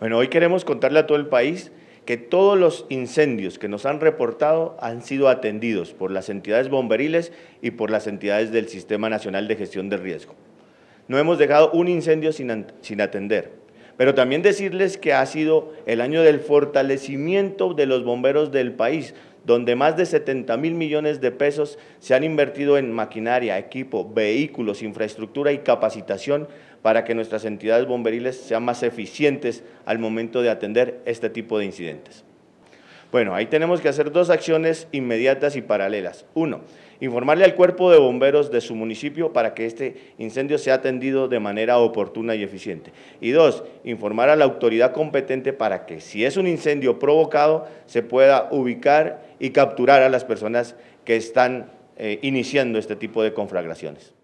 Bueno, hoy queremos contarle a todo el país que todos los incendios que nos han reportado han sido atendidos por las entidades bomberiles y por las entidades del Sistema Nacional de Gestión de Riesgo. No hemos dejado un incendio sin, sin atender. Pero también decirles que ha sido el año del fortalecimiento de los bomberos del país, donde más de 70 mil millones de pesos se han invertido en maquinaria, equipo, vehículos, infraestructura y capacitación para que nuestras entidades bomberiles sean más eficientes al momento de atender este tipo de incidentes. Bueno, ahí tenemos que hacer dos acciones inmediatas y paralelas. Uno, informarle al cuerpo de bomberos de su municipio para que este incendio sea atendido de manera oportuna y eficiente. Y dos, informar a la autoridad competente para que si es un incendio provocado se pueda ubicar y capturar a las personas que están eh, iniciando este tipo de conflagraciones.